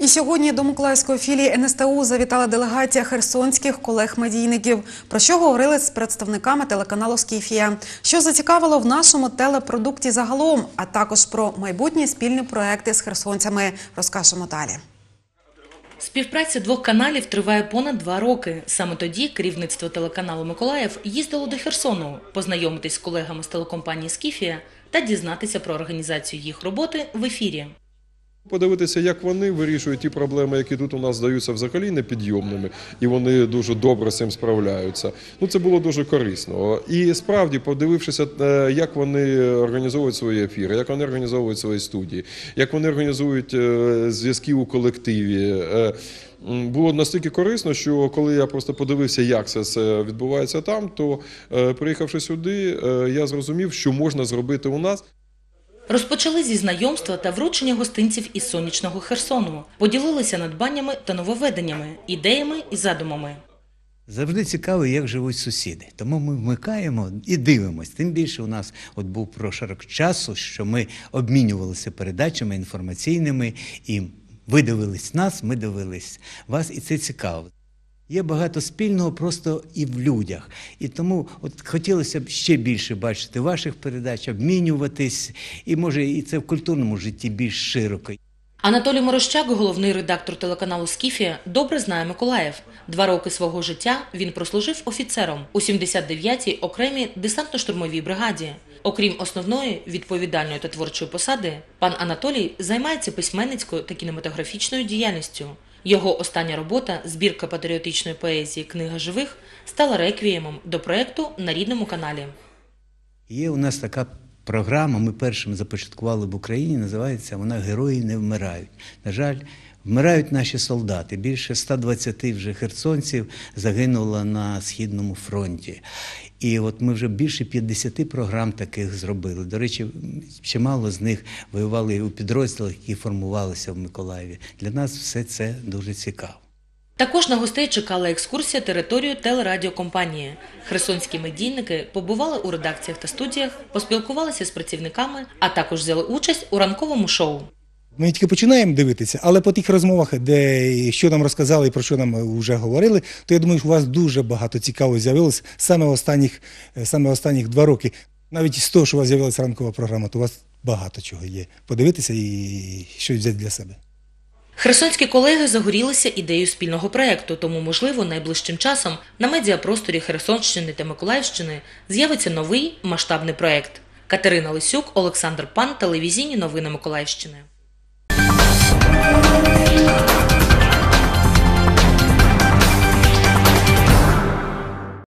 І сьогодні до Миколаївської філії НСТУ завітала делегація херсонських колег-медійників. Про що говорили з представниками телеканалу Скіфія, що зацікавило в нашому телепродукті загалом, а також про майбутні спільні проекти з херсонцями, розкажемо далі. Співпраця двох каналів триває понад два роки. Саме тоді керівництво телеканалу Миколаїв їздило до Херсону познайомитись з колегами з телекомпанії Скіфія та дізнатися про організацію їх роботи в ефірі. Подивитися, як вони вирішують ті проблеми, які тут у нас здаються взагалі непідйомними, і вони дуже добре з цим справляються. Ну це було дуже корисно. І справді, подивившися, е, як вони організовують свої ефіри, як вони організовують свої студії, як вони організують е, зв'язки у колективі. Е, було настільки корисно, що коли я просто подивився, як це все відбувається там, то приїхавши сюди, я зрозумів, що можна зробити у нас. Розпочали зі знайомства та вручення гостинців із сонячного Херсону, поділилися надбаннями та нововведеннями, ідеями і задумами. Завжди цікаво, як живуть сусіди. Тому ми вмикаємо і дивимося. Тим більше у нас от був прошарок часу, що ми обмінювалися передачами інформаційними, і ви дивились нас, ми дивились вас, і це цікаво. Є багато спільного просто і в людях. І тому от хотілося б ще більше бачити ваших передач, обмінюватись, і може і це в культурному житті більш широко. Анатолій Морощак, головний редактор телеканалу Скіфія, добре знає Миколаїв. Два роки свого життя він прослужив офіцером у 79-й окремій десантно-штурмовій бригаді. Окрім основної відповідальної та творчої посади, пан Анатолій займається письменницькою та кінематографічною діяльністю. Його остання робота, збірка патріотичної поезії Книга живих, стала реквіємом до проєкту на рідному каналі. Є у нас така програма ми першим започаткували в Україні, називається вона Герої не вмирають. На жаль, вмирають наші солдати. Більше 120 вже херсонців загинуло на східному фронті. І от ми вже більше 50 програм таких зробили. До речі, чимало з них воювали у підрозділах, які формувалися в Миколаєві. Для нас все це дуже цікаво. Також на гостей чекала екскурсія територію телерадіокомпанії. Херсонські медійники побували у редакціях та студіях, поспілкувалися з працівниками, а також взяли участь у ранковому шоу. Ми тільки починаємо дивитися, але по тих розмовах, де що нам розказали і про що нам е, вже говорили, то я думаю, що у вас дуже багато цікаво з'явилось саме останніх е, саме останніх два роки. Навіть з того, що у вас з'явилася ранкова програма, то у вас багато чого є. Подивитися і щось взяти для себе. Херсонські колеги загорілися ідеєю спільного проєкту, тому, можливо, найближчим часом на медіапросторі Херсонщини та Миколаївщини з'явиться новий масштабний проєкт. Катерина Лисюк, Олександр Пан, телевізійні новини Миколаївщини.